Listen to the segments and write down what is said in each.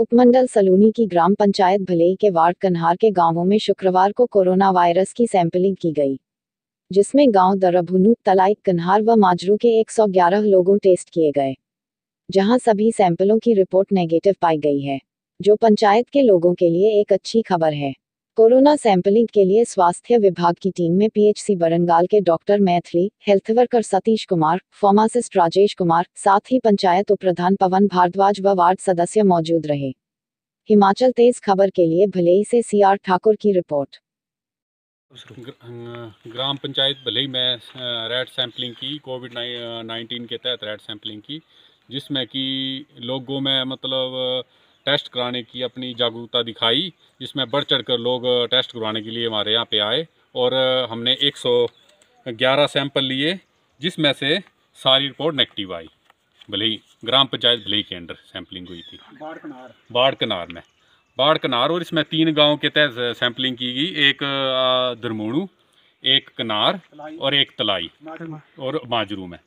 उपमंडल सलोनी की ग्राम पंचायत भले के वार्ड कन्हार के गांवों में शुक्रवार को कोरोना वायरस की सैंपलिंग की गई जिसमें गांव दरभुनू तलाई कन्हार व माजरू के 111 लोगों टेस्ट किए गए जहां सभी सैंपलों की रिपोर्ट नेगेटिव पाई गई है जो पंचायत के लोगों के लिए एक अच्छी खबर है कोरोना सैंपलिंग के लिए स्वास्थ्य विभाग की टीम में पीएचसी बरंगाल के doctor Maithili health worker Satish Kumar pharmacist Rajesh Kumar साथ ही पंचायत उप प्रधान पवन भारद्वाज व वार्ड सदस्य मौजूद रहे हिमाचल तेज खबर के लिए भलेई से सी आर ठाकुर की रिपोर्ट ग्राम पंचायत भलेई में रेड सैंपलिंग की कोविड नाइन्टीन के तहत रेड सैंपलिंग की जिसमें कि लोगों में मतलब टेस्ट कराने की अपनी जागरूकता दिखाई जिसमें बढ़ चढ़ कर लोग टेस्ट करवाने के लिए हमारे यहाँ पे आए और हमने 111 सैंपल लिए जिसमें से सारी रिपोर्ट नेगेटिव आई ही ग्राम पंचायत भले के अंडर सैंपलिंग हुई थी बाढ़ कनार बाढ़ कनार में बाढ़ कनार और इसमें तीन गाँव के तहत सैंपलिंग की गई एक धरमोणू एक कनार और एक तलाई और माजरू में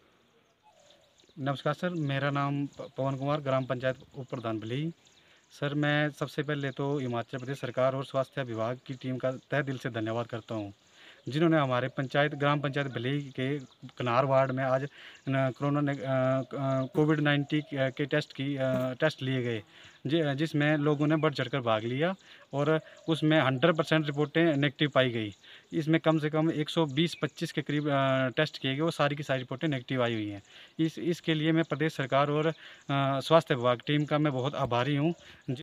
नमस्कार सर मेरा नाम पवन कुमार ग्राम पंचायत उप प्रधान बली सर मैं सबसे पहले तो हिमाचल प्रदेश सरकार और स्वास्थ्य विभाग की टीम का तह दिल से धन्यवाद करता हूँ जिन्होंने हमारे पंचायत ग्राम पंचायत भले के कनार वार्ड में आज कोरोना ने कोविड नाइन्टीन के टेस्ट की टेस्ट लिए गए जि, जिसमें लोगों ने बढ़ चढ़ भाग लिया और उसमें हंड्रेड परसेंट रिपोर्टें नेगेटिव पाई गई इसमें कम से कम 120-25 के करीब टेस्ट किए गए वो सारी की सारी रिपोर्टें नेगेटिव आई हुई हैं इस इसके लिए मैं प्रदेश सरकार और स्वास्थ्य विभाग टीम का मैं बहुत आभारी हूँ